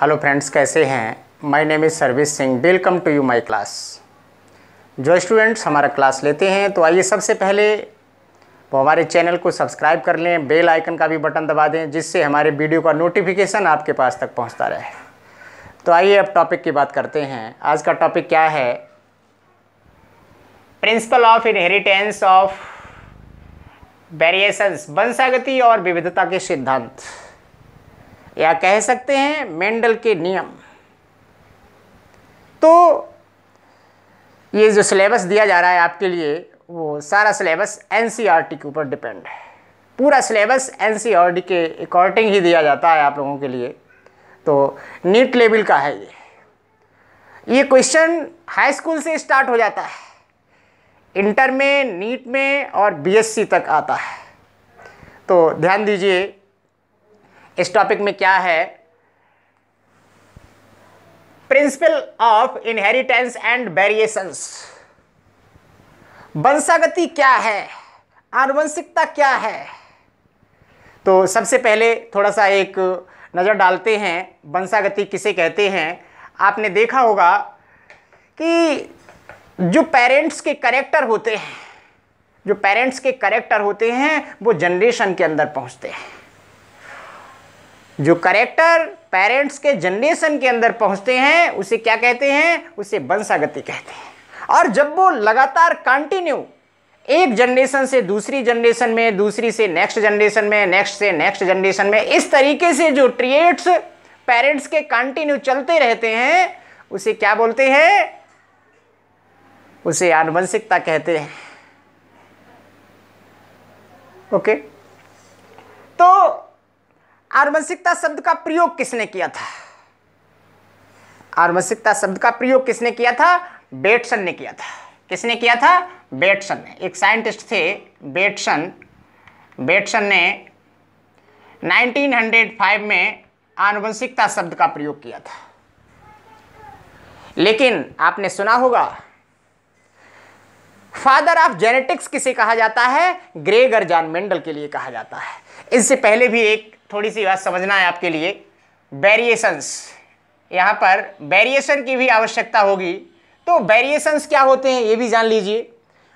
Hello friends कैसे हैं my name is Sarvesh Singh welcome to you my class जो students हमारा क्लास लेते हैं तो आइए सबसे पहले वो हमारे चैनल को सब्सक्राइब कर लें बेल आइकन का भी बटन दबा दें जिससे हमारे वीडियो का नोटिफिकेशन आपके पास तक पहुँचता रहे तो आइए अब टॉपिक की बात करते हैं आज का टॉपिक क्या है principle of inheritance of variations वंशागति और विविधता के सिद्धांत या कह सकते हैं मेंडल के नियम तो ये जो सिलेबस दिया जा रहा है आपके लिए वो सारा सिलेबस एन e के ऊपर डिपेंड है पूरा सिलेबस एन e के अकॉर्डिंग ही दिया जाता है आप लोगों के लिए तो नीट लेवल का है ये ये क्वेश्चन हाई स्कूल से स्टार्ट हो जाता है इंटर में नीट में और बीएससी तक आता है तो ध्यान दीजिए इस टॉपिक में क्या है principle of inheritance and variations वंशागति क्या है आनुवंशिकता क्या है तो सबसे पहले थोड़ा सा एक नज़र डालते हैं वंशागति किसे कहते हैं आपने देखा होगा कि जो पेरेंट्स के करेक्टर होते हैं जो पेरेंट्स के करेक्टर होते हैं वो जनरेशन के अंदर पहुंचते हैं जो करेक्टर पेरेंट्स के जनरेशन के अंदर पहुंचते हैं उसे क्या कहते हैं उसे वंशागति कहते हैं और जब वो लगातार कंटिन्यू एक जनरेशन से दूसरी जनरेशन में दूसरी से नेक्स्ट जनरेशन में नेक्स्ट से नेक्स्ट जनरेशन में इस तरीके से जो ट्रिएट्स पेरेंट्स के कंटिन्यू चलते रहते हैं उसे क्या बोलते हैं उसे आनुवंशिकता कहते हैं ओके okay? तो आनुवंशिकता शब्द का प्रयोग किसने किया था आनुवंशिकता शब्द का प्रयोग किसने किया था बेटसन ने किया था किसने किया था बेटसन ने एक साइंटिस्ट थे बेटसन बेटसन ने 1905 में आनुवंशिकता शब्द का प्रयोग किया था लेकिन आपने सुना होगा फादर ऑफ जेनेटिक्स किसे कहा जाता है ग्रेगर जॉन मेंडल के लिए कहा जाता है इससे पहले भी एक थोड़ी सी बात समझना है आपके लिए वेरिएशंस यहाँ पर वेरिएशन की भी आवश्यकता होगी तो वेरिएशंस क्या होते हैं ये भी जान लीजिए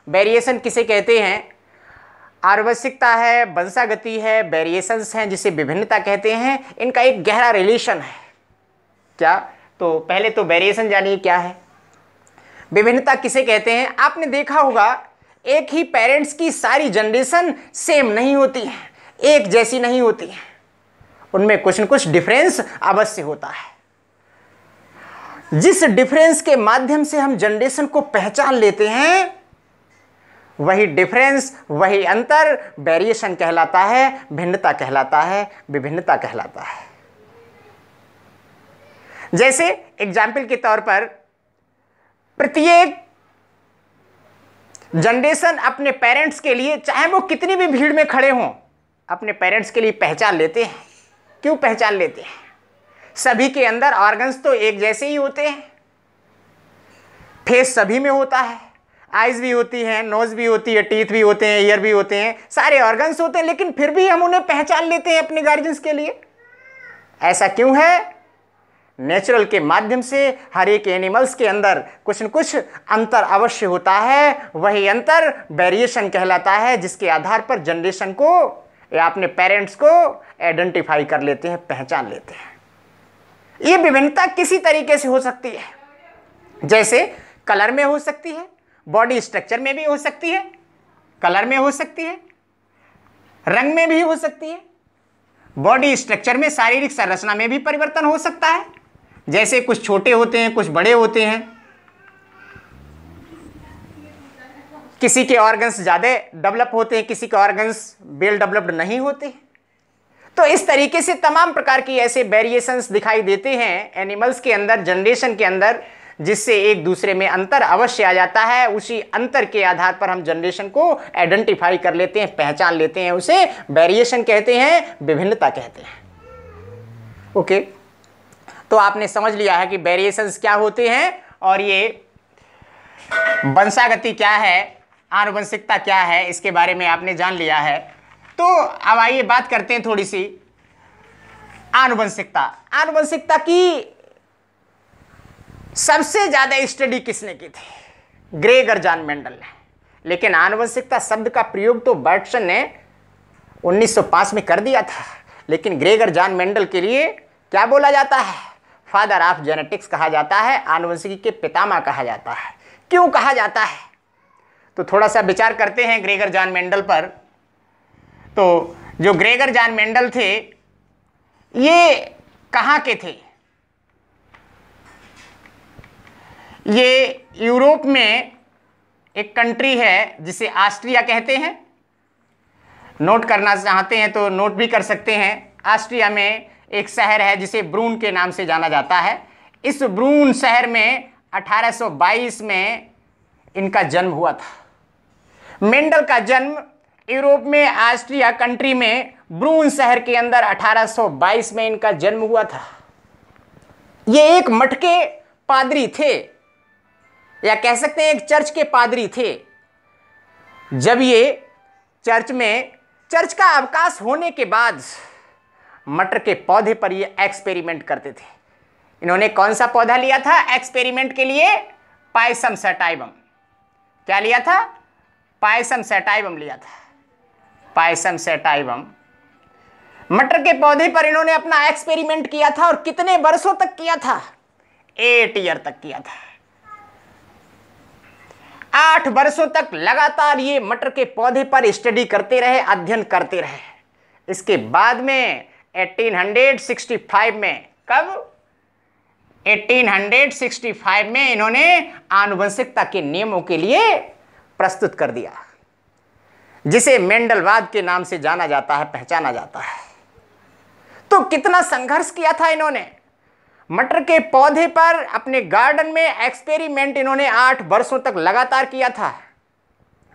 वेरिएशन किसे कहते हैं आवश्यकता है वंशागति है वेरिएशंस हैं जिसे विभिन्नता कहते हैं इनका एक गहरा रिलेशन है क्या तो पहले तो वेरिएशन जानिए क्या है विभिन्नता किसे कहते हैं आपने देखा होगा एक ही पेरेंट्स की सारी जनरेशन सेम नहीं होती है एक जैसी नहीं होती है उनमें कुछ न कुछ डिफरेंस अवश्य होता है जिस डिफरेंस के माध्यम से हम जनरेशन को पहचान लेते हैं वही डिफरेंस वही अंतर वेरिएशन कहलाता है भिन्नता कहलाता है विभिन्नता कहलाता है जैसे एग्जाम्पल के तौर पर प्रत्येक जनरेशन अपने पेरेंट्स के लिए चाहे वो कितनी भी भीड़ में खड़े हों अपने पेरेंट्स के लिए पहचान लेते हैं क्यों पहचान लेते हैं सभी के अंदर ऑर्गन्स तो एक जैसे ही होते हैं फेस सभी में होता है आइज भी होती है नोज भी होती है टीथ भी होते हैं ईयर भी होते हैं सारे ऑर्गन्स होते हैं लेकिन फिर भी हम उन्हें पहचान लेते हैं अपने गार्जियंस के लिए ऐसा क्यों है नेचुरल के माध्यम से हर एक एनिमल्स के अंदर कुछ न कुछ अंतर अवश्य होता है वही अंतर वेरिएशन कहलाता है जिसके आधार पर जनरेशन को या अपने पेरेंट्स को आइडेंटिफाई कर लेते हैं पहचान लेते हैं ये विभिन्नता किसी तरीके से हो सकती है जैसे कलर में हो सकती है बॉडी स्ट्रक्चर में भी हो सकती है कलर में हो सकती है रंग में भी हो सकती है बॉडी स्ट्रक्चर में शारीरिक संरचना में भी परिवर्तन हो सकता है जैसे कुछ छोटे होते हैं कुछ बड़े होते हैं किसी के ऑर्गन्स ज़्यादा डेवलप होते हैं किसी के ऑर्गन्स वेल डेवलप्ड नहीं होते तो इस तरीके से तमाम प्रकार की ऐसे वेरिएशंस दिखाई देते हैं एनिमल्स के अंदर जनरेशन के अंदर जिससे एक दूसरे में अंतर अवश्य आ जाता है उसी अंतर के आधार पर हम जनरेशन को आइडेंटिफाई कर लेते हैं पहचान लेते हैं उसे वेरिएशन कहते हैं विभिन्नता कहते हैं ओके तो आपने समझ लिया है कि वेरिएशंस क्या होते हैं और ये वंशागति क्या है आनुवंशिकता क्या है इसके बारे में आपने जान लिया है तो अब आइए बात करते हैं थोड़ी सी आनुवंशिकता आनुवंशिकता की सबसे ज़्यादा स्टडी किसने की थी ग्रेगर जॉन मेंडल ने लेकिन आनुवंशिकता शब्द का प्रयोग तो बर्टसन ने 1905 में कर दिया था लेकिन ग्रेगर जॉन मेंडल के लिए क्या बोला जाता है फादर ऑफ जेनेटिक्स कहा जाता है आनुवंशिकी के पितामा कहा जाता है क्यों कहा जाता है तो थोड़ा सा विचार करते हैं ग्रेगर जॉन मेंडल पर तो जो ग्रेगर जॉन मेंडल थे ये कहाँ के थे ये यूरोप में एक कंट्री है जिसे ऑस्ट्रिया कहते हैं नोट करना चाहते हैं तो नोट भी कर सकते हैं ऑस्ट्रिया में एक शहर है जिसे ब्रून के नाम से जाना जाता है इस ब्रून शहर में 1822 में इनका जन्म हुआ था मेंडल का जन्म यूरोप में आस्ट्रिया कंट्री में ब्रून शहर के अंदर 1822 में इनका जन्म हुआ था ये एक मठ के पादरी थे या कह सकते हैं एक चर्च के पादरी थे जब ये चर्च में चर्च का अवकाश होने के बाद मटर के पौधे पर ये एक्सपेरिमेंट करते थे इन्होंने कौन सा पौधा लिया था एक्सपेरिमेंट के लिए पाइसम सटाइबम क्या लिया था पायसम सेटाइबम लिया था पायसम सेटाइबम मटर के पौधे पर इन्होंने अपना एक्सपेरिमेंट किया था और कितने वर्षों तक किया था एट ईयर तक किया था आठ वर्षों तक लगातार ये मटर के पौधे पर स्टडी करते रहे अध्ययन करते रहे इसके बाद में 1865 में कब 1865 में इन्होंने आनुवंशिकता के नियमों के लिए प्रस्तुत कर दिया जिसे मेंडलवाद के नाम से जाना जाता है पहचाना जाता है तो कितना संघर्ष किया था इन्होंने मटर के पौधे पर अपने गार्डन में एक्सपेरिमेंट इन्होंने आठ वर्षों तक लगातार किया था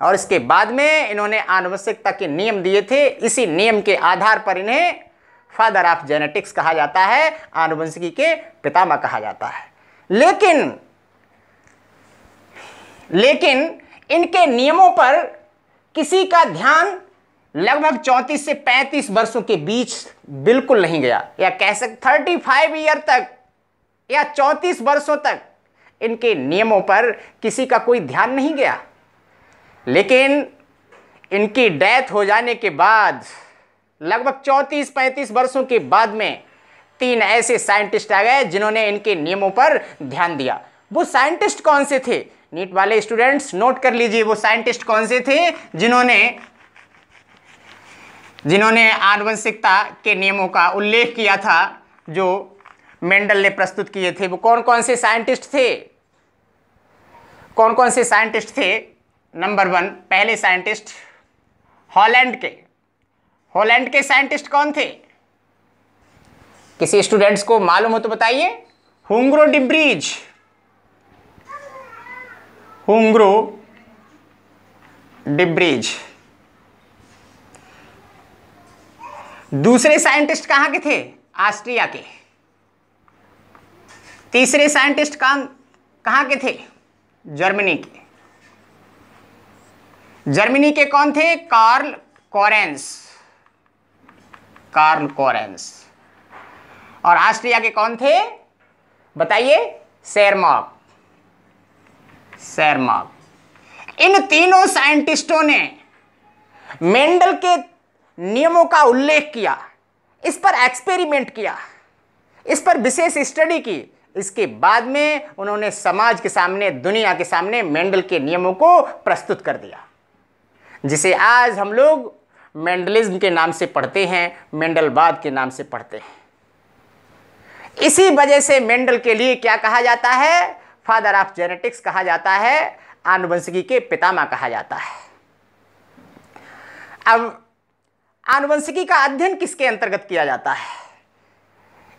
और इसके बाद में इन्होंने आनुवंशिकता के नियम दिए थे इसी नियम के आधार पर इन्हें फादर ऑफ जेनेटिक्स कहा जाता है आनुवंशिकी के पितामह कहा जाता है लेकिन लेकिन इनके नियमों पर किसी का ध्यान लगभग 34 से 35 वर्षों के बीच बिल्कुल नहीं गया या कह सकते थर्टी फाइव ईयर तक या 34 वर्षों तक इनके नियमों पर किसी का कोई ध्यान नहीं गया लेकिन इनकी डेथ हो जाने के बाद लगभग 34-35 वर्षों के बाद में तीन ऐसे साइंटिस्ट आ गए जिन्होंने इनके नियमों पर ध्यान दिया वो साइंटिस्ट कौन से थे नीट वाले स्टूडेंट्स नोट कर लीजिए वो साइंटिस्ट कौन से थे जिन्होंने जिन्होंने आनुवंशिकता के नियमों का उल्लेख किया था जो मेंडल ने प्रस्तुत किए थे वो कौन कौन से साइंटिस्ट थे कौन कौन से साइंटिस्ट थे नंबर वन पहले साइंटिस्ट हॉलैंड के हॉलैंड के साइंटिस्ट कौन थे किसी स्टूडेंट्स को मालूम हो तो बताइए हुंग्रो डिब्रीज हुंग्रो डिब्रिज दूसरे साइंटिस्ट कहां के थे ऑस्ट्रिया के तीसरे साइंटिस्ट कहां कहां के थे जर्मनी के जर्मनी के कौन थे कार्ल कोरेंस कार्ल कोरेंस और ऑस्ट्रिया के कौन थे बताइए सेरमॉक सैरमाग इन तीनों साइंटिस्टों ने मेंडल के नियमों का उल्लेख किया इस पर एक्सपेरिमेंट किया इस पर विशेष स्टडी की इसके बाद में उन्होंने समाज के सामने दुनिया के सामने मेंडल के नियमों को प्रस्तुत कर दिया जिसे आज हम लोग मेंडलिज्म के नाम से पढ़ते हैं मेंडलवाद के नाम से पढ़ते हैं इसी वजह से मेंडल के लिए क्या कहा जाता है फादर ऑफ जेनेटिक्स कहा जाता है आनुवंशिकी के पितामा कहा जाता है अब आनुवंशिकी का अध्ययन किसके अंतर्गत किया जाता है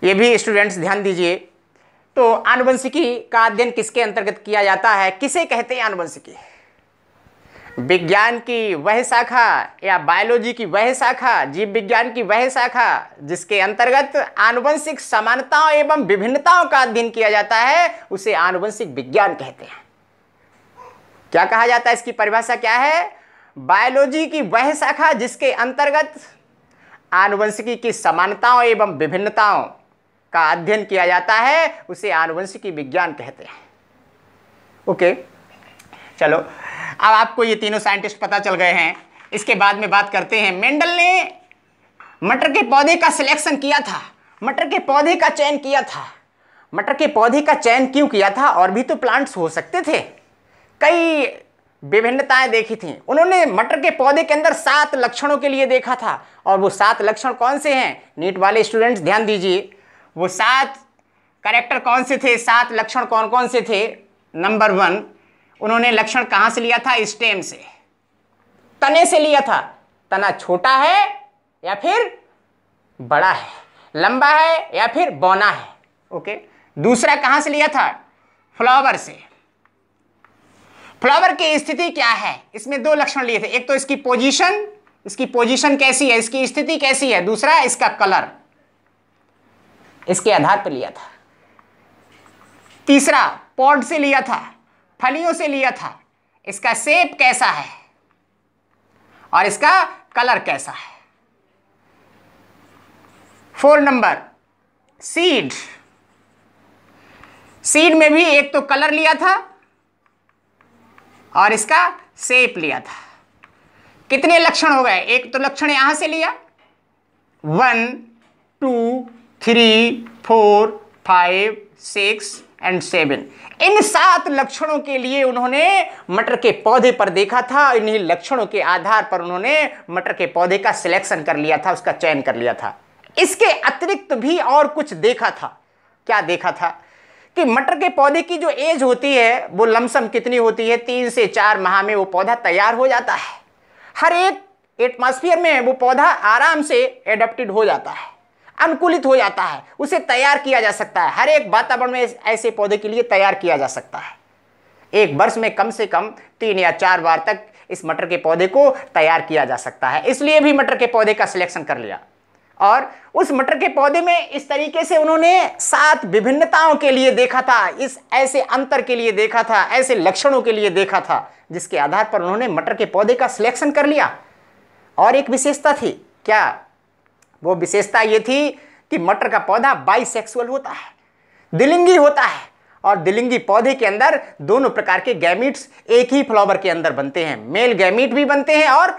ये भी स्टूडेंट्स ध्यान दीजिए तो आनुवंशिकी का अध्ययन किसके अंतर्गत किया जाता है किसे कहते हैं आनुवंशिकी विज्ञान की वह शाखा या बायोलॉजी की वह शाखा जीव विज्ञान की वह शाखा जिसके अंतर्गत आनुवंशिक समानताओं एवं विभिन्नताओं का अध्ययन किया जाता है उसे आनुवंशिक विज्ञान कहते हैं क्या कहा जाता है इसकी परिभाषा क्या है बायोलॉजी की वह शाखा जिसके अंतर्गत आनुवंशिकी की समानताओं एवं विभिन्नताओं का अध्ययन किया जाता है उसे आनुवंशिकी विज्ञान कहते हैं ओके चलो अब आपको ये तीनों साइंटिस्ट पता चल गए हैं इसके बाद में बात करते हैं मेंडल ने मटर के पौधे का सिलेक्शन किया था मटर के पौधे का चयन किया था मटर के पौधे का चयन क्यों किया था और भी तो प्लांट्स हो सकते थे कई विभिन्नताएं देखी थी उन्होंने मटर के पौधे के अंदर सात लक्षणों के लिए देखा था और वो सात लक्षण कौन से हैं नीट वाले स्टूडेंट्स ध्यान दीजिए वो सात करेक्टर कौन से थे सात लक्षण कौन कौन से थे नंबर वन उन्होंने लक्षण कहां से लिया था स्टेम से तने से लिया था तना छोटा है या फिर बड़ा है लंबा है या फिर बौना है ओके दूसरा कहां से लिया था फ्लावर से फ्लावर की स्थिति क्या है इसमें दो लक्षण लिए थे एक तो इसकी पोजीशन इसकी पोजीशन कैसी है इसकी स्थिति कैसी है दूसरा इसका कलर इसके आधार पर लिया था तीसरा पॉड से लिया था फलियों से लिया था इसका सेप कैसा है और इसका कलर कैसा है फोर नंबर सीड सीड में भी एक तो कलर लिया था और इसका सेप लिया था कितने लक्षण हो गए एक तो लक्षण यहां से लिया one two three four five six and seven इन सात लक्षणों के लिए उन्होंने मटर के पौधे पर देखा था इन्हीं लक्षणों के आधार पर उन्होंने मटर के पौधे का सिलेक्शन कर लिया था उसका चयन कर लिया था इसके अतिरिक्त भी और कुछ देखा था क्या देखा था कि मटर के पौधे की जो एज होती है वो लमसम कितनी होती है तीन से चार माह में वो पौधा तैयार हो जाता है हर एक एटमोस्फियर में वो पौधा आराम से एडेप्टेड हो जाता है अनुकूलित हो जाता है उसे तैयार किया जा सकता है हर एक वातावरण में ऐसे पौधे के लिए तैयार किया जा सकता है एक वर्ष में कम से कम तीन या चार बार तक इस मटर के पौधे को तैयार किया जा सकता है इसलिए भी मटर के पौधे का सिलेक्शन कर लिया और उस मटर के पौधे में इस तरीके से उन्होंने सात विभिन्नताओं के लिए देखा था इस ऐसे अंतर के लिए देखा था ऐसे लक्षणों के लिए देखा था जिसके आधार पर उन्होंने मटर के पौधे का सिलेक्शन कर लिया और एक विशेषता थी क्या वो विशेषता ये थी कि मटर का पौधा बाइसेक्सुअल होता है दिलिंगी होता है और दिलिंगी पौधे के अंदर दोनों प्रकार के गैमिट्स एक ही फ्लावर के अंदर बनते हैं मेल गैमिट भी बनते हैं और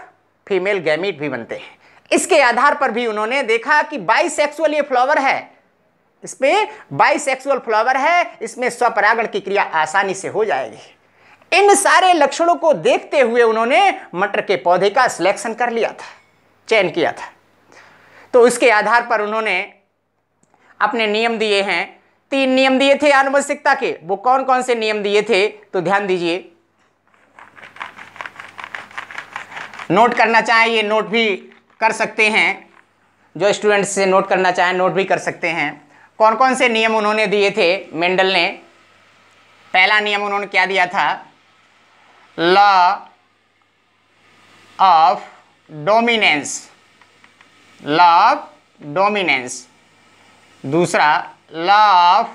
फीमेल गैमिट भी बनते हैं इसके आधार पर भी उन्होंने देखा कि बाइसेक्सुअल ये फ्लावर है इसमें बाइसेक्सुअल फ्लावर है इसमें स्वपरागण की क्रिया आसानी से हो जाएगी इन सारे लक्षणों को देखते हुए उन्होंने मटर के पौधे का सिलेक्शन कर लिया था चयन किया था तो उसके आधार पर उन्होंने अपने नियम दिए हैं तीन नियम दिए थे आनुवंशिकता के वो कौन कौन से नियम दिए थे तो ध्यान दीजिए नोट करना चाहें ये नोट भी कर सकते हैं जो स्टूडेंट्स से नोट करना चाहें नोट भी कर सकते हैं कौन कौन से नियम उन्होंने दिए थे मेंडल ने पहला नियम उन्होंने क्या दिया था law of dominance law of dominance दूसरा लॉ ऑफ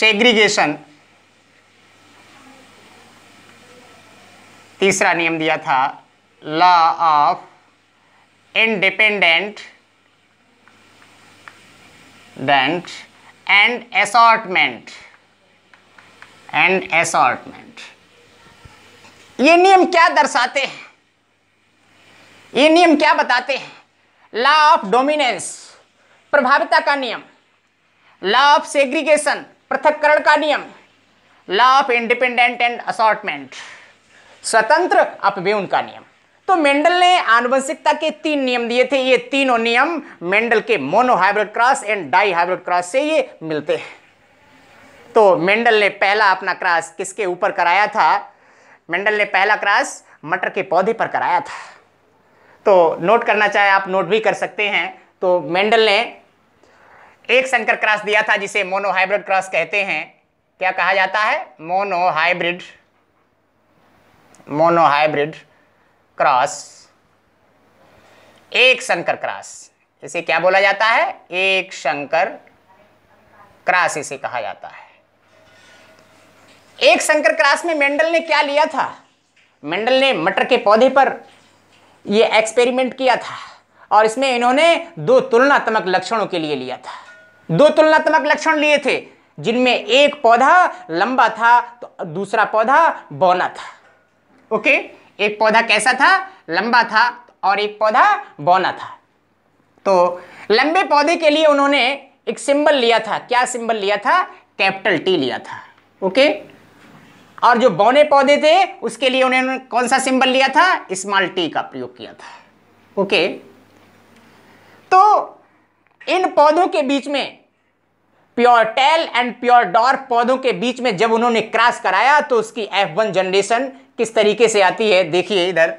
सेग्रीगेशन तीसरा नियम दिया था लॉ ऑफ इंडिपेंडेंट डेंट एंड असॉर्टमेंट एंड असॉर्टमेंट ये नियम क्या दर्शाते हैं ये नियम क्या बताते हैं लॉ ऑफ डोमिनेंस प्रभाविता का नियम लॉ ऑफ सेग्रीगेशन पृथककरण का नियम law of independent and assortment स्वतंत्र अपव्यून का नियम तो मेंडल ने आनुवंशिकता के तीन नियम दिए थे ये तीनों नियम मेंडल के monohybrid cross and dihybrid cross से ये मिलते हैं तो मेंडल ने पहला अपना क्रॉस किसके ऊपर कराया था मेंडल ने पहला क्रॉस मटर के पौधे पर कराया था तो नोट करना चाहे आप नोट भी कर सकते हैं तो मेंडल ने एक संकर क्रॉस दिया था जिसे मोनोहाइब्रिड क्रॉस कहते हैं क्या कहा जाता है मोनोहाइब्रिड मोनोहाइब्रिड क्रॉस एक संकर क्रॉस इसे क्या बोला जाता है एक शंकर क्रास इसे कहा जाता है एक शंकर क्रास में मेंडल ने क्या लिया था मेंडल ने मटर के पौधे पर ये एक्सपेरिमेंट किया था और इसमें इन्होंने दो तुलनात्मक लक्षणों के लिए लिया था दो तुलनात्मक लक्षण लिए थे जिनमें एक पौधा लंबा था तो दूसरा पौधा बौना था ओके एक पौधा कैसा था लंबा था और एक पौधा बौना था तो लंबे पौधे के लिए उन्होंने एक सिंबल लिया था क्या सिंबल लिया था कैपिटल टी लिया था ओके और जो बौने पौधे थे उसके लिए उन्होंने कौन सा सिंबल लिया था स्मॉल टी का प्रयोग किया था ओके तो इन पौधों के बीच में pure tall and pure dwarf पौधों के बीच में जब उन्होंने क्रॉस कराया तो उसकी एफ वन जनरेशन किस तरीके से आती है देखिए इधर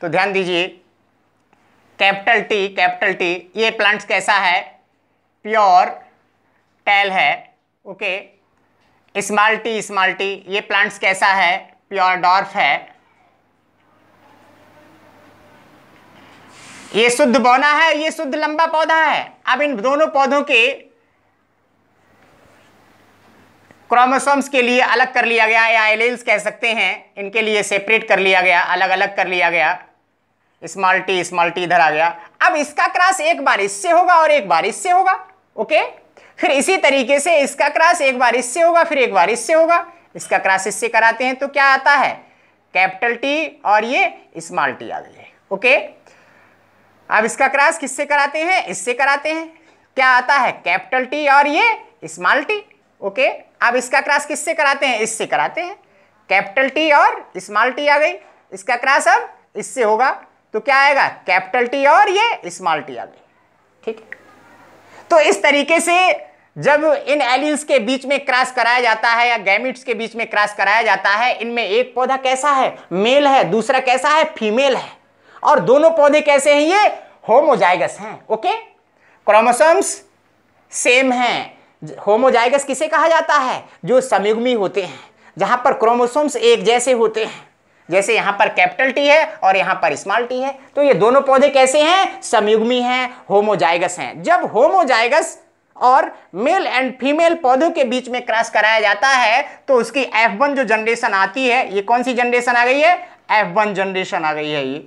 तो ध्यान दीजिए कैपिटल टी कैपिटल टी ये प्लांट्स कैसा है प्योर टेल है ओके okay. स्मॉल टी ये प्लांट्स कैसा है प्योर डॉर्फ है ये शुद्ध बौना है ये शुद्ध लंबा पौधा है अब इन दोनों पौधों के क्रोमोसोम्स के लिए अलग कर लिया गया या एलेल्स कह सकते हैं इनके लिए सेपरेट कर लिया गया अलग अलग कर लिया गया स्मॉल टी स्मॉल इधर आ गया अब इसका क्रॉस एक बार इससे होगा और एक बार इससे होगा ओके फिर इसी तरीके से इसका क्रॉस एक बार इससे होगा फिर एक बार इससे होगा इसका क्रॉस इससे कराते हैं तो क्या आता है कैपिटल टी और ये स्मॉल टी आ गई ओके अब इसका क्रॉस किससे कराते हैं इससे कराते हैं क्या आता है कैपिटल टी और ये स्मॉल टी ओके अब इसका क्रॉस किससे कराते हैं इससे कराते हैं कैपिटल टी और स्मॉल टी आ गई इसका क्रॉस अब इससे होगा तो क्या आएगा कैपिटल टी और ये स्मॉल टी आ गई ठीक है तो इस तरीके से जब इन एलियंस के बीच में क्रॉस कराया जाता है या गैमिट्स के बीच में क्रॉस कराया जाता है इनमें एक पौधा कैसा है मेल है दूसरा कैसा है फीमेल है और दोनों पौधे कैसे हैं ये होमोजाइगस हैं ओके क्रोमोसोम्स सेम हैं होमोजाइगस किसे कहा जाता है जो समयुग्मी होते हैं जहां पर क्रोमोसोम्स एक जैसे होते हैं जैसे यहां पर कैपिटल टी है और यहां पर स्मॉल टी है तो ये दोनों पौधे कैसे हैं समयुग्मी हैं होमोजाइगस हैं जब होमोजाइगस और मेल एंड फीमेल पौधों के बीच में क्रॉस कराया जाता है तो उसकी F1 जो जनरेशन आती है ये कौन सी जनरेशन आ गई है F1 जनरेशन आ गई है ये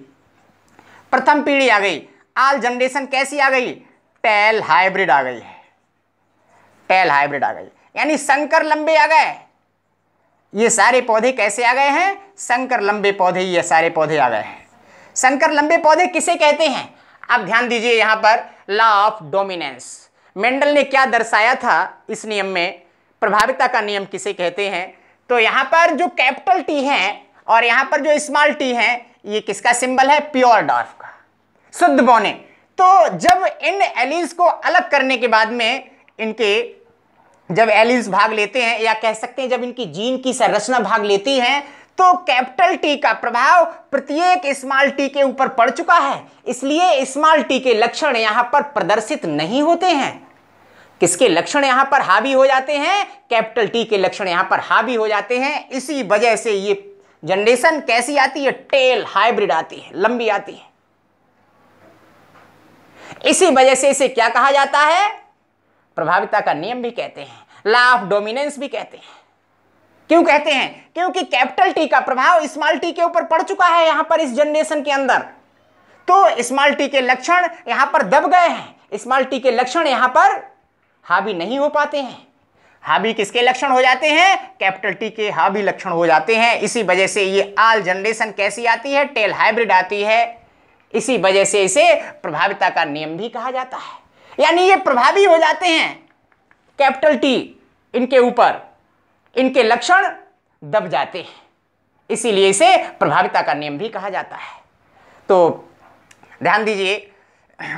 प्रथम पीढ़ी आ गई आल जनरेशन कैसी आ गई टेल हाइब्रिड आ गई है टेल हाइब्रिड आ गई यानी संकर लंबे आ गए ये सारे पौधे कैसे आ गए हैं संकर लंबे पौधे ये सारे पौधे आ गए हैं संकर लंबे पौधे किसे कहते हैं आप ध्यान दीजिए यहाँ पर लॉ ऑफ डोमिनेंस मेंडल ने क्या दर्शाया था इस नियम में प्रभाविता का नियम किसे कहते हैं तो यहाँ पर जो कैपिटल टी है और यहाँ पर जो स्मॉल टी है ये किसका सिंबल है प्योर डॉर्फ का शुद्ध बोने तो जब इन एलिज को अलग करने के बाद में इनके जब एलिन्स भाग लेते हैं या कह सकते हैं जब इनकी जीन की संरचना भाग लेती है तो कैपिटल टी का प्रभाव प्रत्येक स्मॉल टी के ऊपर पड़ चुका है इसलिए स्मॉल टी के लक्षण यहां पर प्रदर्शित नहीं होते हैं किसके लक्षण यहां पर हावी हो जाते हैं कैपिटल टी के लक्षण यहां पर हावी हो जाते हैं इसी वजह से ये जनरेशन कैसी आती है टेल हाइब्रिड आती है लंबी आती है इसी वजह से इसे क्या कहा जाता है प्रभाविता का नियम भी कहते हैं लॉ ऑफ डोमिनेंस भी कहते हैं क्यों कहते हैं क्योंकि कैपिटल टी का प्रभाव स्मॉल टी के ऊपर पड़ चुका है यहां पर इस जनरेशन के अंदर तो स्मॉल टी के लक्षण यहां पर दब गए हैं स्मॉल टी के लक्षण यहां पर हावी नहीं हो पाते हैं हावी किसके लक्षण हो जाते हैं कैपिटल टी के हावी लक्षण हो जाते हैं इसी वजह से ये आल जनरेशन कैसी आती है टेल हाइब्रिड आती है इसी वजह से इसे प्रभाविता का नियम भी कहा जाता है यानी ये प्रभावी हो जाते हैं कैपिटल टी इनके ऊपर इनके लक्षण दब जाते हैं इसीलिए इसे प्रभाविता का नियम भी कहा जाता है तो ध्यान दीजिए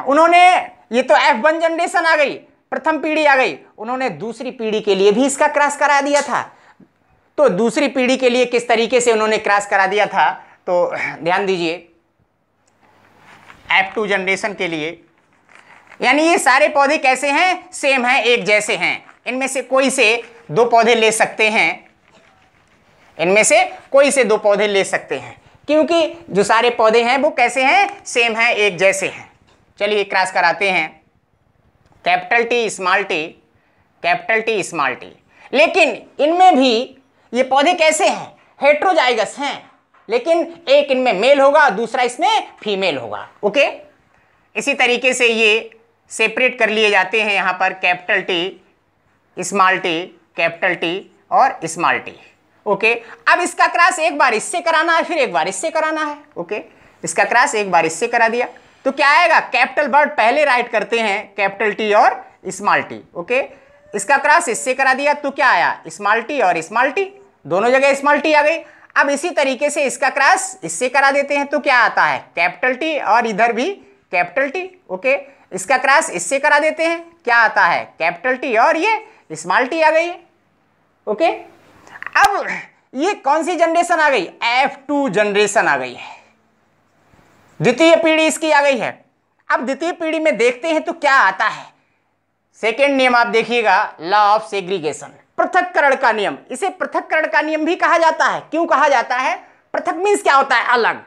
उन्होंने ये तो एफ वन जनरेशन आ गई प्रथम पीढ़ी आ गई उन्होंने दूसरी पीढ़ी के लिए भी इसका क्रॉस करा दिया था तो दूसरी पीढ़ी के लिए किस तरीके से उन्होंने क्रॉस करा दिया था तो ध्यान दीजिए एफ टू जनरेशन के लिए यानी ये सारे पौधे कैसे हैं सेम हैं एक जैसे हैं इनमें से कोई से दो पौधे ले सकते हैं इनमें से कोई से दो पौधे ले सकते हैं क्योंकि जो सारे पौधे हैं वो कैसे हैं सेम हैं एक जैसे हैं चलिए क्रॉस कराते हैं capital T small T capital T small T लेकिन इनमें भी ये पौधे कैसे हैं हेट्रोजाइगस हैं लेकिन एक इनमें मेल होगा दूसरा इसमें फीमेल होगा ओके इसी तरीके से ये सेपरेट कर लिए जाते हैं यहाँ पर capital T small T capital T और स्मॉल टी ओके अब इसका क्रॉस एक बार इससे कराना है फिर एक बार इससे कराना है ओके इसका क्रॉस एक बार इससे करा दिया तो क्या आएगा कैपिटल वर्ड पहले राइट करते हैं कैपिटल टी और स्मॉल टी ओके इसका क्रॉस इससे करा दिया तो क्या आया स्मॉल टी और स्मॉल टी दोनों जगह स्मॉल टी आ गई अब इसी तरीके से इसका क्रॉस इससे करा देते हैं तो क्या आता है कैपिटल टी और इधर भी कैपिटल टी ओके इसका क्रॉस इससे करा देते हैं क्या आता है कैपिटल टी और ये स्मॉल टी आ गई ओके अब ये कौन सी जनरेशन आ गई एफ टू जनरेशन आ गई है द्वितीय पीढ़ी इसकी आ गई है अब द्वितीय पीढ़ी में देखते हैं तो क्या आता है सेकेंड नियम आप देखिएगा लॉ ऑफ सेग्रीगेशन पृथककरण का नियम इसे पृथककरण का नियम भी कहा जाता है क्यों कहा जाता है पृथक मीन्स क्या होता है अलग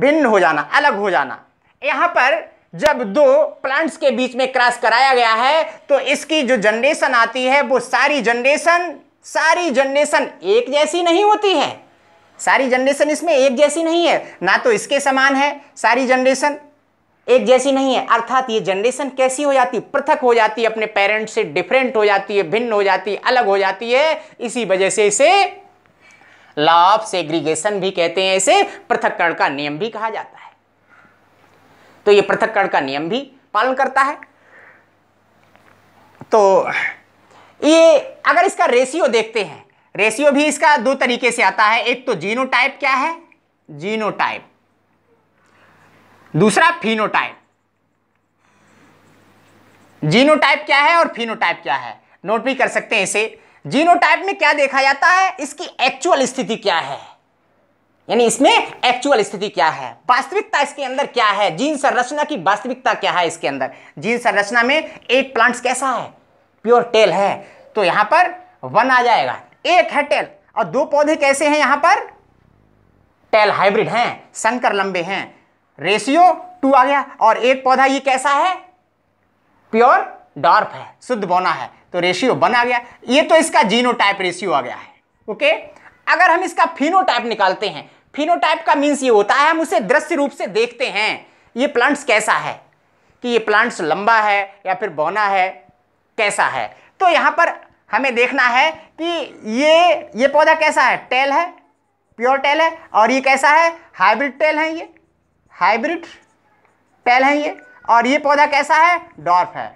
भिन्न हो जाना अलग हो जाना यहां पर जब दो प्लांट्स के बीच में क्रॉस कराया गया है तो इसकी जो जनरेशन आती है वो सारी जनरेशन सारी जनरेशन एक जैसी नहीं होती है सारी जनरेशन इसमें एक जैसी नहीं है ना तो इसके समान है सारी जनरेशन एक जैसी नहीं है अर्थात ये जनरेशन कैसी हो जाती है पृथक हो जाती है अपने पेरेंट्स से डिफरेंट हो जाती है भिन्न हो जाती है अलग हो जाती है इसी वजह से इसे लॉ ऑफ सेग्रीगेशन भी कहते हैं इसे पृथककरण का नियम भी कहा जाता है तो ये पृथककरण का नियम भी पालन करता है तो ये अगर इसका रेशियो देखते हैं रेशियो भी इसका दो तरीके से आता है एक तो जीनोटाइप क्या है जीनोटाइप दूसरा फिनोटाइप जीनोटाइप क्या है और फिनोटाइप क्या है नोट भी कर सकते हैं इसे जीनोटाइप में क्या देखा जाता है इसकी एक्चुअल स्थिति क्या है यानी इसमें एक्चुअल स्थिति क्या है वास्तविकता इसके अंदर क्या है जीन संरचना की वास्तविकता क्या है इसके अंदर जीन संरचना में एक प्लांट्स कैसा है प्योर टेल है तो यहां पर वन आ जाएगा एक है टेल और दो पौधे कैसे हैं यहां पर टेल हाइब्रिड हैं संकर लंबे हैं रेशियो टू आ गया और एक पौधा ये कैसा है प्योर डॉर्फ है शुद्ध बोना है तो रेशियो वन आ गया ये तो इसका जीनोटाइप रेशियो आ गया है ओके अगर हम इसका फिनोटाइप निकालते हैं फिनोटाइप का मीन्स ये होता है हम उसे दृश्य रूप से देखते हैं ये प्लांट्स कैसा है कि ये प्लांट्स लंबा है या फिर बौना है कैसा है तो यहाँ पर हमें देखना है कि ये ये पौधा कैसा है टेल है प्योर टेल है और ये कैसा है हाइब्रिड टेल है ये हाइब्रिड टेल है ये और ये पौधा कैसा है डॉर्फ है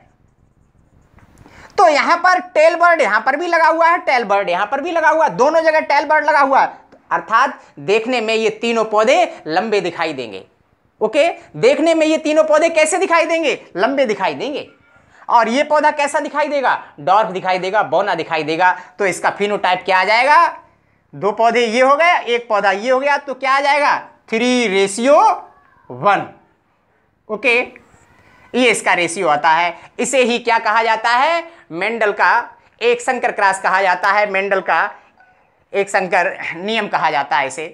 तो यहाँ पर टेल बर्ड यहाँ पर भी लगा हुआ है टेल बर्ड यहाँ पर भी लगा हुआ है दोनों जगह टेल बर्ड लगा हुआ है अर्थात देखने में ये तीनों पौधे लंबे दिखाई देंगे ओके देखने में ये तीनों पौधे कैसे दिखाई देंगे लंबे दिखाई देंगे और ये पौधा कैसा दिखाई देगा डॉर्फ दिखाई देगा बौना दिखाई देगा तो इसका फिनो क्या आ जाएगा दो पौधे ये हो गए एक पौधा ये हो गया तो क्या आ जाएगा थ्री रेशियो वन ओके ये इसका रेशियो आता है इसे ही क्या कहा जाता है मेंडल का एक संकर क्रास कहा जाता है मेंडल का एक संकर नियम कहा जाता है इसे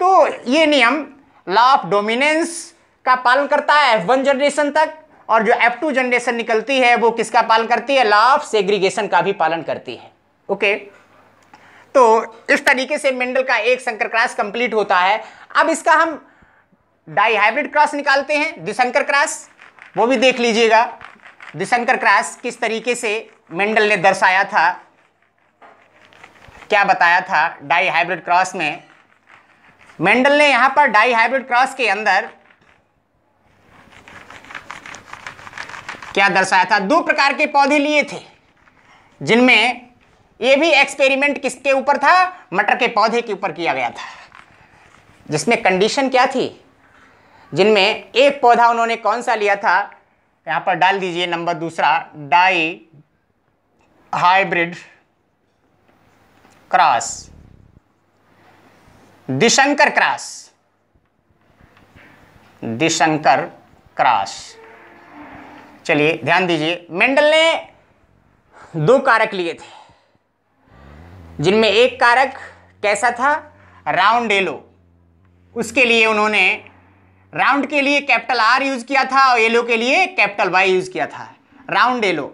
तो ये नियम लॉ ऑफ डोमिनेंस का पालन करता है एफ वन जनरेशन तक और जो एफ टू जनरेशन निकलती है वो किसका पालन करती है लॉ ऑफ सेग्रीगेशन का भी पालन करती है ओके तो इस तरीके से मेंडल का एक संकर क्रास कंप्लीट होता है अब इसका हम डाईहाइब्रिड क्रॉस निकालते हैं दिशंकर क्रॉस वो भी देख लीजिएगा दिशंकर क्रॉस किस तरीके से मेंडल ने दर्शाया था क्या बताया था डाई हाइब्रिड क्रॉस में मेंडल ने यहां पर डाई हाइब्रिड क्रॉस के अंदर क्या दर्शाया था दो प्रकार के पौधे लिए थे जिनमें ये भी एक्सपेरिमेंट किसके ऊपर था मटर के पौधे के ऊपर किया गया था जिसमें कंडीशन क्या थी जिनमें एक पौधा उन्होंने कौन सा लिया था यहां पर डाल दीजिए नंबर दूसरा डाई हाइब्रिड क्रॉस दिशंकर क्रॉस दिशंकर क्रॉस चलिए ध्यान दीजिए मेंडल ने दो कारक लिए थे जिनमें एक कारक कैसा था राउंड एलो उसके लिए उन्होंने राउंड के लिए कैपिटल आर यूज़ किया था और एलो के लिए कैपिटल वाई यूज़ किया था राउंड एलो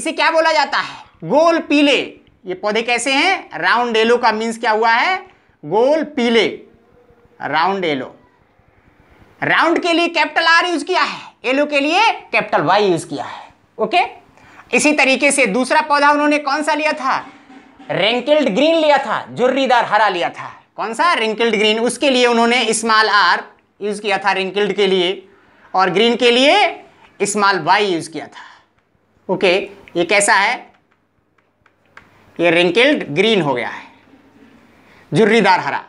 इसे क्या बोला जाता है गोल पीले ये पौधे कैसे हैं राउंड येलो का मीन्स क्या हुआ है गोल पीले राउंड येलो राउंड के लिए कैपिटल आर यूज किया है येलो के लिए कैपिटल वाई यूज किया है ओके इसी तरीके से दूसरा पौधा उन्होंने कौन सा लिया था रेंकिल्ड ग्रीन लिया था जुर्रीदार हरा लिया था कौन सा रिंकिल्ड ग्रीन उसके लिए उन्होंने स्मॉल आर यूज किया था रिंकिल्ड के लिए और ग्रीन के लिए स्मॉल वाई यूज किया था ओके ये कैसा है ये रिंकल्ड ग्रीन हो गया है जुर्रीदार हरा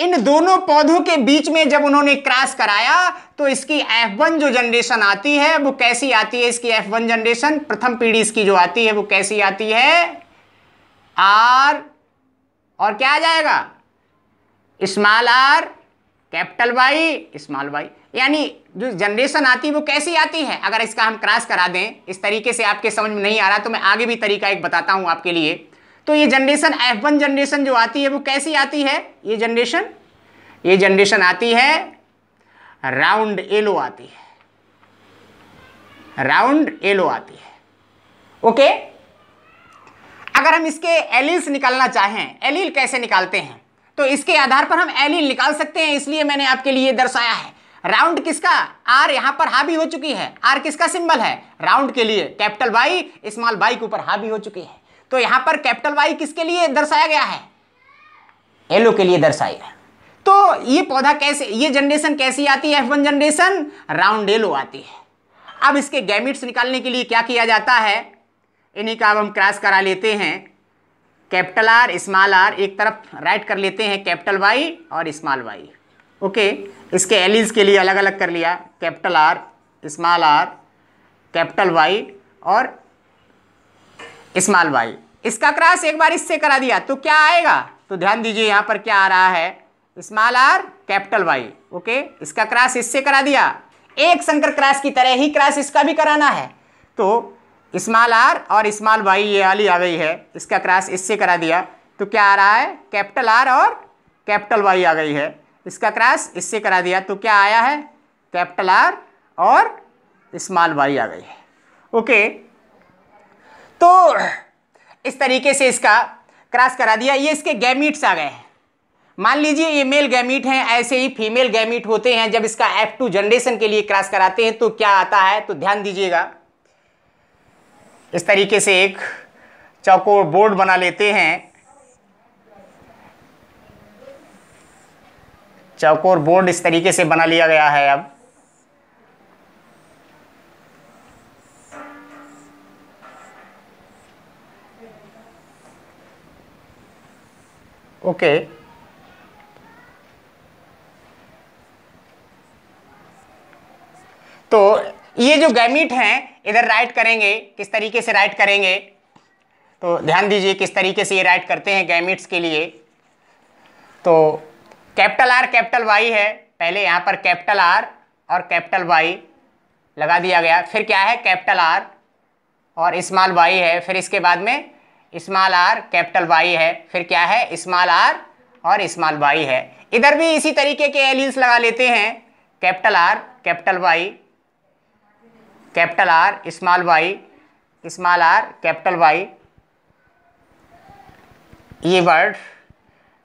इन दोनों पौधों के बीच में जब उन्होंने क्रॉस कराया तो इसकी F1 जो जनरेशन आती है वो कैसी आती है इसकी F1 जनरेशन प्रथम पीढ़ी इसकी जो आती है वो कैसी आती है आर और क्या आ जाएगा small R capital Y small Y यानी जो जनरेशन आती है वो कैसी आती है अगर इसका हम क्रॉस करा दें इस तरीके से आपके समझ में नहीं आ रहा तो मैं आगे भी तरीका एक बताता हूँ आपके लिए तो ये जनरेशन एफ वन जनरेशन जो आती है वो कैसी आती है ये जनरेशन ये जनरेशन आती है राउंड एलो आती है राउंड एलो आती है ओके अगर हम इसके एलिल्स निकालना चाहें एलील कैसे निकालते हैं तो इसके आधार पर हम एलील निकाल सकते हैं इसलिए मैंने आपके लिए दर्शाया है राउंड किसका आर यहां पर हावी हो चुकी है आर किसका सिंबल है राउंड के लिए कैपिटल वाई स्मॉल वाई के ऊपर हावी हो चुकी है तो यहां पर कैपिटल वाई किसके लिए दर्शाया गया है एलो के लिए दर्शाया है तो ये पौधा कैसे ये जनरेशन कैसी आती है F one generation round yellow आती है अब इसके गैमिट्स निकालने के लिए क्या किया जाता है इन्हीं का अब हम क्रॉस करा लेते हैं कैपिटल आर स्मॉल आर एक तरफ राइट कर लेते हैं कैपिटल वाई और स्मॉल वाई ओके इसके एलिज के लिए अलग अलग कर लिया capital R small R capital Y और इस्माल भाई इसका क्रॉस एक बार इससे करा दिया तो क्या आएगा तो ध्यान दीजिए यहाँ पर क्या आ रहा है small R capital Y okay इसका क्रॉस इससे करा दिया एक शंकर क्रॉस की तरह ही क्रॉस इसका भी कराना है तो इस्माल आर और इस्माल वाई ये वाली आ गई है इसका क्रॉस इससे करा दिया तो क्या आ रहा है कैपिटल आर और कैपिटल वाई आ गई है इसका क्रॉस इससे करा दिया तो क्या आया है कैपिटल आर और इस्माल वाई आ गई है ओके तो इस तरीके से इसका क्रॉस करा दिया ये इसके गैमीट्स आ गए हैं मान लीजिए ये मेल गैमीट हैं ऐसे ही फीमेल गैमीट होते हैं जब इसका एफ टू जनरेशन के लिए क्रॉस कराते हैं तो क्या आता है तो ध्यान दीजिएगा इस तरीके से एक चौकोर बोर्ड बना लेते हैं चौकोर बोर्ड इस तरीके से बना लिया गया है अब ओके तो ये जो गैमिट हैं इधर राइट करेंगे किस तरीके से राइट करेंगे तो ध्यान दीजिए किस तरीके से ये राइट करते हैं गैमिट्स के लिए तो कैपिटल आर कैपिटल वाई है पहले यहाँ पर कैपिटल आर और कैपिटल वाई लगा दिया गया फिर क्या है कैपिटल आर और इस्माल वाई है फिर इसके बाद में स्मॉल आर कैपिटल वाई है फिर क्या है स्मॉल आर और स्मॉल वाई है इधर भी इसी तरीके के एलियंस लगा लेते हैं capital R capital Y capital R small Y small R capital Y ये वर्ड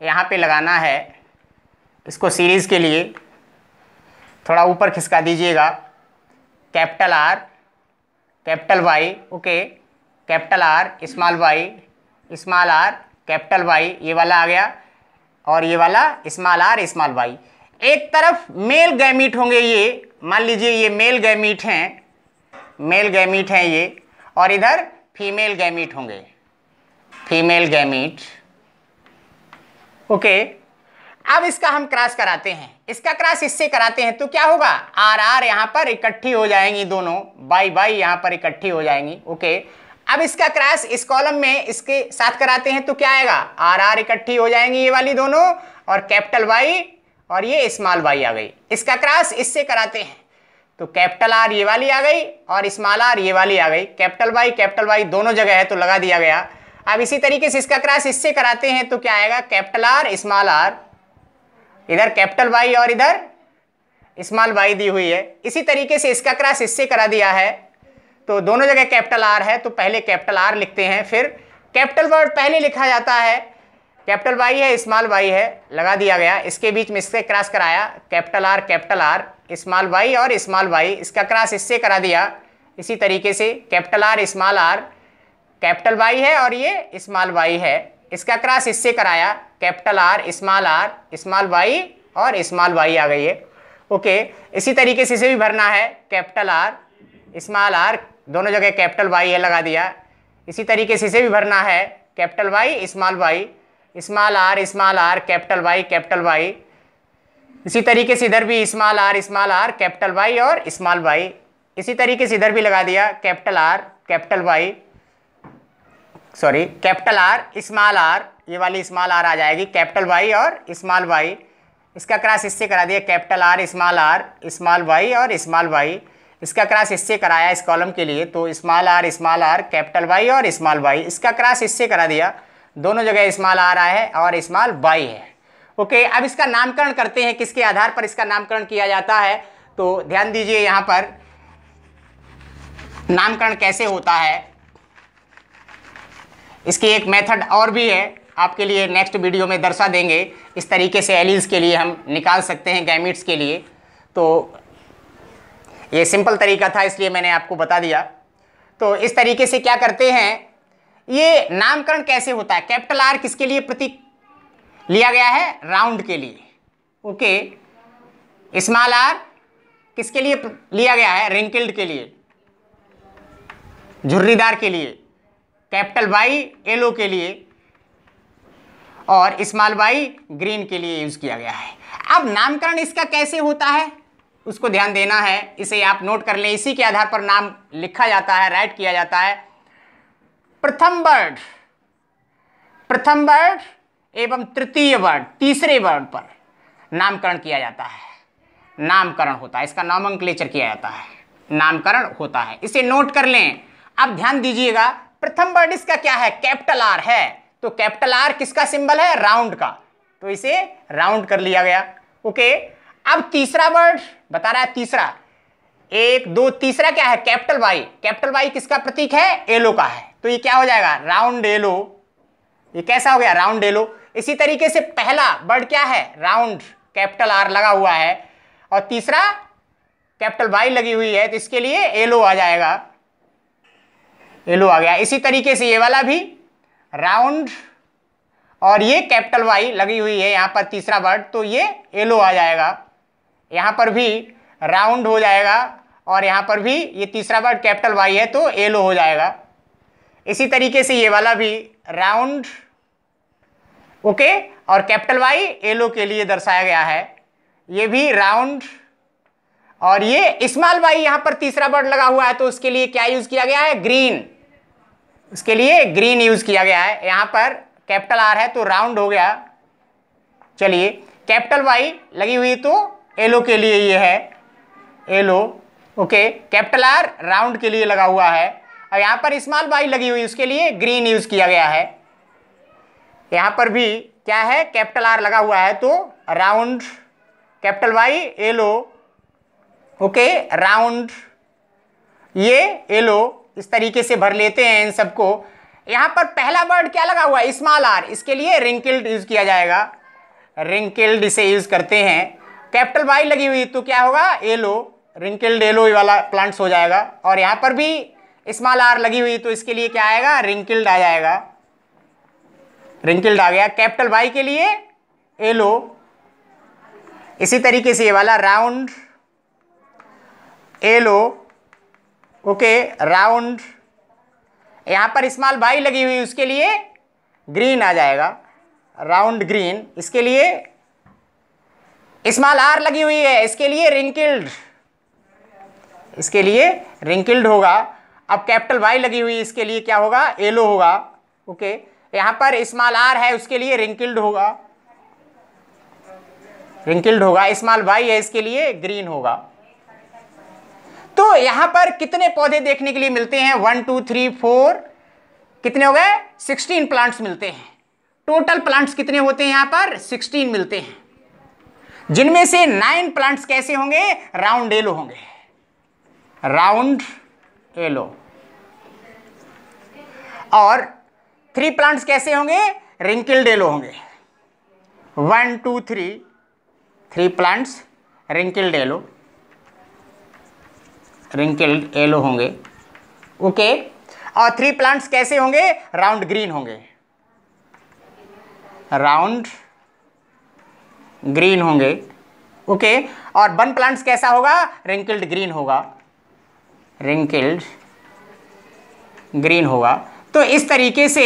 यहाँ पे लगाना है इसको सीरीज़ के लिए थोड़ा ऊपर खिसका दीजिएगा capital R capital Y okay capital R small Y small R capital Y ये वाला आ गया और ये वाला स्मॉल आर स्मॉल वाई एक तरफ मेल गैमीट होंगे ये मान लीजिए ये मेल गैमीट हैं मेल गैमीट हैं ये और इधर फीमेल गैमीट होंगे फीमेल गैमीट ओके अब इसका हम क्रॉस कराते हैं इसका क्रॉस इससे कराते हैं तो क्या होगा आर आर यहाँ पर इकट्ठी हो जाएंगी दोनों बाई बाई यहाँ पर इकट्ठी हो जाएंगी ओके अब इसका क्रैश इस कॉलम में इसके साथ कराते हैं तो क्या आएगा आर आर इकट्ठी हो जाएंगी ये वाली दोनों और कैपिटल वाई और ये स्मॉल वाई आ गई इसका क्रास इससे कराते हैं तो कैपिटल आर ये वाली आ गई और स्मॉल आर ये वाली आ गई कैपिटल वाई कैपिटल वाई दोनों जगह है तो लगा दिया गया अब इसी तरीके से इसका क्रास इससे कराते हैं तो क्या आएगा कैपिटल आर स्मॉल आर इधर कैपिटल वाई और इधर स्मॉल वाई दी हुई है इसी तरीके से इसका क्रास इससे करा दिया है तो दोनों जगह कैपिटल आर है तो पहले कैपिटल आर लिखते हैं फिर कैपिटल वर्ड पहले लिखा जाता है कैपिटल वाई है स्मॉल वाई है लगा दिया गया इसके बीच में इससे क्रॉस कराया capital R capital R small Y और स्मॉल वाई इसका क्रॉस इससे करा दिया इसी तरीके से capital R small R capital Y है और ये स्मॉल वाई है इसका क्रॉस इससे कराया capital R small R small Y और स्मॉल वाई आ गई है ओके इसी तरीके से इसे भी भरना है कैपिटल आर स्मॉल आर दोनों जगह कैपिटल वाई है लगा दिया इसी तरीके से इसे भी भरना है capital Y small Y small R small R capital Y capital Y इसी तरीके से इधर भी small R small R capital Y और स्मॉल वाई इसी तरीके से इधर भी लगा दिया capital R capital Y sorry capital R small R ये वाली स्मॉल आर आ जाएगी कैपिटल वाई और स्मॉल वाई इसका क्रास इससे करा दिया capital R small R small Y और स्मॉल वाई इसका क्रास इससे कराया इस कॉलम के लिए तो small R small R capital Y और स्मॉल वाई इसका क्रास इससे करा दिया दोनों जगह स्मॉल आर आया है और स्मॉल वाई है ओके अब इसका नामकरण करते हैं किसके आधार पर इसका नामकरण किया जाता है तो ध्यान दीजिए यहाँ पर नामकरण कैसे होता है इसकी एक मेथड और भी है आपके लिए नेक्स्ट वीडियो में दर्शा देंगे इस तरीके से एलिज के लिए हम निकाल सकते हैं गैमिट्स के लिए तो ये सिंपल तरीका था इसलिए मैंने आपको बता दिया तो इस तरीके से क्या करते हैं ये नामकरण कैसे होता है कैपिटल आर किसके लिए प्रतीक लिया गया है राउंड के लिए ओके स्मॉल आर किसके लिए लिया गया है रिंकल्ड के लिए झुर्रीदार के लिए कैपिटल वाई येलो के लिए और स्मॉल वाई ग्रीन के लिए यूज किया गया है अब नामकरण इसका कैसे होता है उसको ध्यान देना है इसे आप नोट कर लें इसी के आधार पर नाम लिखा जाता है राइट किया जाता है प्रथम वर्ड प्रथम वर्ड एवं तृतीय वर्ड तीसरे वर्ड पर नामकरण किया जाता है नामकरण होता है इसका नॉमनक्लेचर किया जाता है नामकरण होता है इसे नोट कर लें अब ध्यान दीजिएगा प्रथम वर्ड इसका क्या है कैपिटल आर है तो कैपिटल आर किसका सिंबल है राउंड का तो इसे राउंड कर लिया गया ओके अब तीसरा वर्ड बता रहा है तीसरा एक दो तीसरा क्या है कैपिटल वाई कैपिटल वाई किसका प्रतीक है एलो का है तो ये क्या हो जाएगा राउंड एलो ये कैसा हो गया राउंड एलो इसी तरीके से पहला वर्ड क्या है राउंड कैपिटल आर लगा हुआ है और तीसरा कैपिटल वाई लगी हुई है तो इसके लिए एलो आ जाएगा एलो आ गया इसी तरीके से ये वाला भी राउंड और ये कैपिटल वाई लगी हुई है यहाँ पर तीसरा वर्ड तो ये एलो आ जाएगा यहाँ पर भी राउंड हो जाएगा और यहाँ पर भी ये तीसरा वर्ड कैपिटल वाई है तो एलो हो जाएगा इसी तरीके से ये वाला भी राउंड ओके और कैपिटल वाई एलो के लिए दर्शाया गया है ये भी राउंड और ये स्मॉल वाई यहाँ पर तीसरा वर्ड लगा हुआ है तो उसके लिए क्या यूज़ किया गया है ग्रीन उसके लिए ग्रीन यूज़ किया गया है यहाँ पर कैपिटल आर है तो राउंड हो गया चलिए कैपिटल वाई लगी हुई तो एलो के लिए ये है yellow okay capital R round के लिए लगा हुआ है और यहाँ पर स्मॉल बाई लगी हुई उसके लिए ग्रीन यूज़ किया गया है यहाँ पर भी क्या है कैपिटल आर लगा हुआ है तो round capital Y yellow okay round ये एलो इस तरीके से भर लेते हैं इन सबको यहाँ पर पहला वर्ड क्या लगा हुआ है स्मॉल आर इसके लिए रिंकिल्ड यूज़ किया जाएगा रिंकिल्ड इसे यूज़ करते हैं कैपिटल वाई लगी हुई तो क्या होगा एलो रिंकल्ड एलो वाला प्लांट्स हो जाएगा और यहाँ पर भी स्मॉल आर लगी हुई तो इसके लिए क्या आएगा रिंकल्ड आ जाएगा रिंकल्ड आ गया कैपिटल वाई के लिए एलो इसी तरीके से ये वाला राउंड एलो ओके राउंड यहाँ पर स्मॉल बाई लगी हुई उसके लिए ग्रीन आ जाएगा राउंड ग्रीन इसके लिए स्मॉल आर लगी हुई है इसके लिए रिंकिल्ड इसके लिए रिंकिल्ड होगा अब कैपिटल वाई लगी हुई इसके लिए क्या होगा एलो होगा ओके यहां पर स्मॉल आर है उसके लिए रिंकिल्ड होगा रिंकिल्ड होगा स्मॉल वाई है इसके लिए ग्रीन होगा तो यहां पर कितने पौधे देखने के लिए मिलते हैं वन टू थ्री फोर कितने हो गए सिक्सटीन प्लांट्स मिलते हैं टोटल प्लांट्स कितने होते हैं यहां पर सिक्सटीन मिलते हैं जिनमें से नाइन प्लांट्स कैसे होंगे राउंड एलो होंगे राउंड एलो और थ्री प्लांट्स कैसे होंगे रिंकिल्ड एलो होंगे one two three three plants wrinkled yellow wrinkled yellow होंगे ओके और थ्री प्लांट्स कैसे होंगे राउंड ग्रीन होंगे राउंड ग्रीन होंगे ओके okay? और बन प्लांट्स कैसा होगा रिंकल्ड ग्रीन होगा रिंकल्ड ग्रीन होगा तो इस तरीके से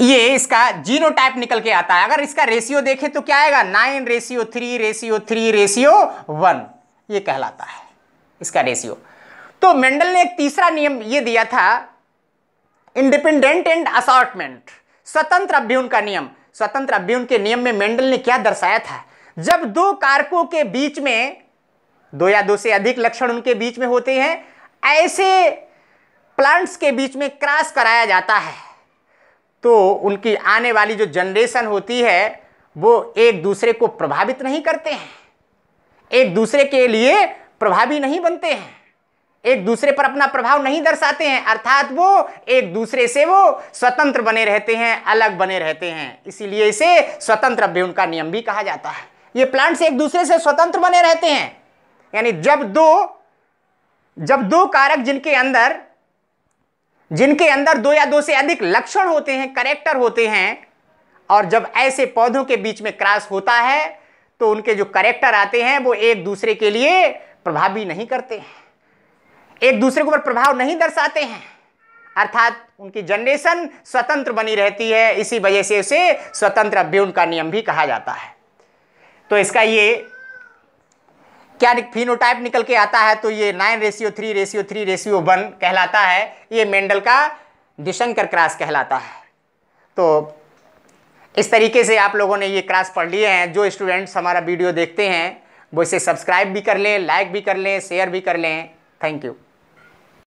ये इसका जीनोटाइप निकल के आता है अगर इसका रेशियो देखें तो क्या आएगा nine ratio three ratio three ratio one ये कहलाता है इसका रेशियो तो मेंडल ने एक तीसरा नियम ये दिया था इंडिपेंडेंट एंड असॉटमेंट स्वतंत्र अभ्युन का नियम स्वतंत्र अभ्युन के नियम में मेंडल ने क्या दर्शाया था जब दो कारकों के बीच में दो या दो से अधिक लक्षण उनके बीच में होते हैं ऐसे प्लांट्स के बीच में क्रॉस कराया जाता है तो उनकी आने वाली जो जनरेशन होती है वो एक दूसरे को प्रभावित नहीं करते हैं एक दूसरे के लिए प्रभावी नहीं बनते हैं एक दूसरे पर अपना प्रभाव नहीं दर्शाते हैं अर्थात वो एक दूसरे से वो स्वतंत्र बने रहते हैं अलग बने रहते हैं इसीलिए इसे स्वतंत्र अभ्यून का नियम भी कहा जाता है ये प्लांट्स एक दूसरे से स्वतंत्र बने रहते हैं यानी जब दो जब दो कारक जिनके अंदर जिनके अंदर दो या दो से अधिक लक्षण होते हैं करेक्टर होते हैं और जब ऐसे पौधों के बीच में क्रॉस होता है तो उनके जो करेक्टर आते हैं वो एक दूसरे के लिए प्रभावी नहीं करते हैं एक दूसरे के ऊपर प्रभाव नहीं दर्शाते हैं अर्थात उनकी जनरेशन स्वतंत्र बनी रहती है इसी वजह से उसे स्वतंत्र अभ्यून का नियम भी कहा जाता है तो इसका ये क्या फिनोटाइप निकल के आता है तो ये nine ratio three ratio three ratio one कहलाता है ये मेंडल का दिशंकर क्रास कहलाता है तो इस तरीके से आप लोगों ने ये क्रास पढ़ लिए हैं जो स्टूडेंट्स हमारा वीडियो देखते हैं वो इसे सब्सक्राइब भी कर लें लाइक भी कर लें शेयर भी कर लें थैंक यू